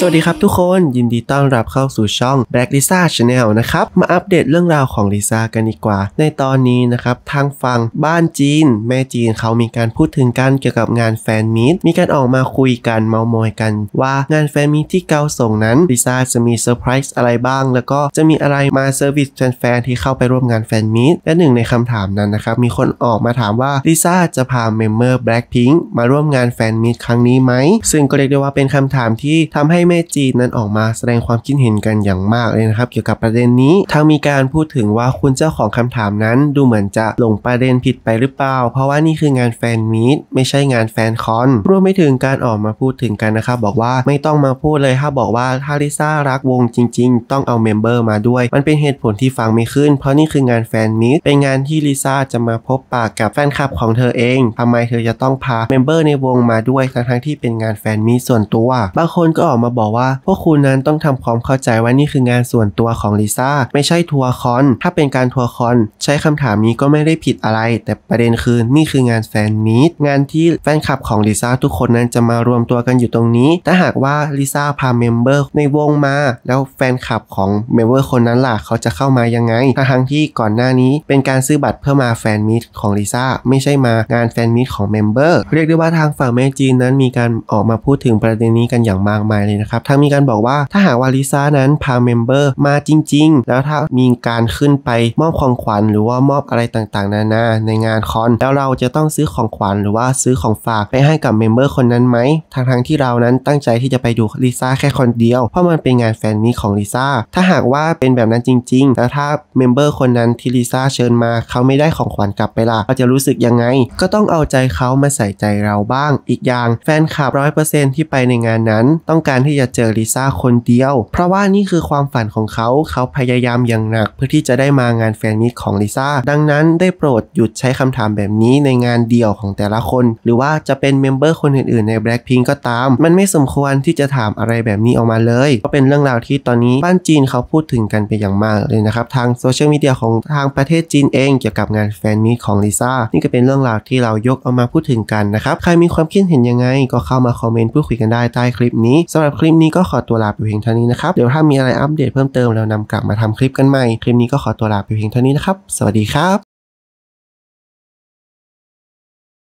สวัสดีครับทุกคนยินดีต้อนรับเข้าสู่ช่อง Black Lisa Channel นะครับมาอัปเดตเรื่องราวของลิซ่ากันดีกว่า ในตอนนี้นะครับทางฝั่งบ้านจีน แม่จีนเขามีการพูดถึงกัน เกี่ยวกับงานแฟนมีตมีการออกมาคุยกันเมามอยกัน ว่างานแฟนมีตที่เกาส่งนั้นลิซ่าจะมีเซอร์ไพรส์อะไรบ้าง แล้วก็จะมีอะไรมาเซอร์วิสแฟนๆที่เข้าไปร่วมงานแฟนมีตและหนึ่งในคำถามนั้นนะครับมีคนออกมาถามว่าลิซ่าจะพาเมมเบอร์แบล็ k พิง k มาร่วมงานแฟนมีตครั้งนี้ไหมซึ่งก็เรียกได้ว่าเป็นคำถามที่ทำให้แม่จีนนั้นออกมาแสดงความคิดเห็นกันอย่างมากเลยนะครับเกี่ยวกับประเด็นนี้ทางมีการพูดถึงว่าคุณเจ้าของคำถามนั้นดูเหมือนจะหลงประเด็นผิดไปหรือเปล่า เพราะว่านี่คืองานแฟนมีตไม่ใช่งานแฟนคอนรวมไ่ถึงการออกมาพูดถึงกันนะครับบอกว่าไม่ต้องมาพูดเลยถ้าบอกว่าถ้าลิซ่ารักวงจริงๆ ต้องเอาเมมเบอร์มาด้วย มันเป็นเหตุผลที่ฟังไม่ขึ้น เพราะนี่คืองานแฟนมีตเป็นงานที่ลิซ่าจะมาพบปากกับแฟนคลับของเธอเอง ทำไมเธอจะต้องพาเมมเบอร์ในวงมาด้วย ทั้งๆที่เป็นงานแฟนมีตส่วนตัวบางคนก็ออกมาบอกว่า พวกคุณนั้นต้องทำความเข้าใจว่านี่คืองานส่วนตัวของลิซ่าไม่ใช่ทัวร์คอน ถ้าเป็นการทัวร์คอน ใช้คำถามนี้ก็ไม่ได้ผิดอะไร แต่ประเด็นคือนี่คืองานแฟนมีตงานที่แฟนคลับของลิซ่าทุกคนนั้นจะมารวมตัวกันอยู่ตรงนี้ถ้าหากว่าลิซ่าพาเมมเบอร์ ในวงมาแล้วแฟนคลับของเมมเบอร์คนนั้นล่ะเขาจะเข้ามายังไง ทั้งที่ก่อนหน้านี้เป็นการซื้อบัตรเพื่อมาแฟนมีตของลิซ่าไม่ใช่มางานแฟนมีตของเมมเบอร์ เรียกได้ว่าทางฝั่งแม่จีนนั้นมีการออกมาพูดถึงประเด็นนี้กันอย่างมากมายเลยนะครับทางมีการบอกว่าถ้าหากวาลิซ่านั้นพาเมมเบอร์มาจริงๆ แล้วถ้ามีการขึ้นไปมอบของขวัญ หรือว่ามอบอะไรต่างๆ นานาในงานคอนแล้วเราจะต้องซื้อของขวัญหรือว่าซื้อของฝากไปให้กับเมมเบอร์คนนั้นไหมทางทางที่เรานั้นตั้งใจที่จะไปดูลิซ่าแค่คนเดียวเพราะมันเป็นงานแฟนมีของลิซ่าถ้าหากว่าเป็นแบบนั้นจริง ๆ แล้วถ้าเมมเบอร์คนนั้นที่ลิซ่าเชิญมาเขาไม่ได้ของขวัญกลับไปล่ะเราจะรู้สึกยังไง ก็ต้องเอาใจเขามาใส่ใจเราบ้าง อีกอย่างแฟนคลับร้อยเปอร์เซ็นที่ไปในงานนั้นต้องการที่ที่จะเจอลิซ่าคนเดียว เพราะว่านี่คือความฝันของเขาเขาพยายามอย่างหนักเพื่อที่จะได้มางานแฟนมิตของลิซ่าดังนั้นได้โปรดหยุดใช้คำถามแบบนี้ในงานเดี่ยวของแต่ละคน หรือว่าจะเป็นเมมเบอร์คนอื่นๆใน b l a c k พิงก็ตาม มันไม่สมควรที่จะถามอะไรแบบนี้ออกมาเลย ก็เป็นเรื่องราวที่ตอนนี้บ้านจีนเขาพูดถึงกันเป็นอย่างมากเลยนะครับทางโซเชียลมีเดียของทางประเทศจีนเองเกี่ยวกับงานแฟนมิตของลิซ่านี่ก็เป็นเรื่องราวที่เรายกเอามาพูดถึงกันนะครับใครมีความคิดเห็นยังไง ก็เข้ามาคอมเมนต์พูดคุยกันได้ใต้คลิปนี้สำหรับคลิปลิปนี้ก็ขอตัวลาไปเพียงเท่านี้นะครับ เดี๋ยวถ้ามีอะไรอัปเดตเพิ่มเติมเรานำกลับมาทำคลิปกันใหม่ คลิปนี้ก็ขอตัวลาไปเพียงเท่านี้นะครับ สวัสดีครับ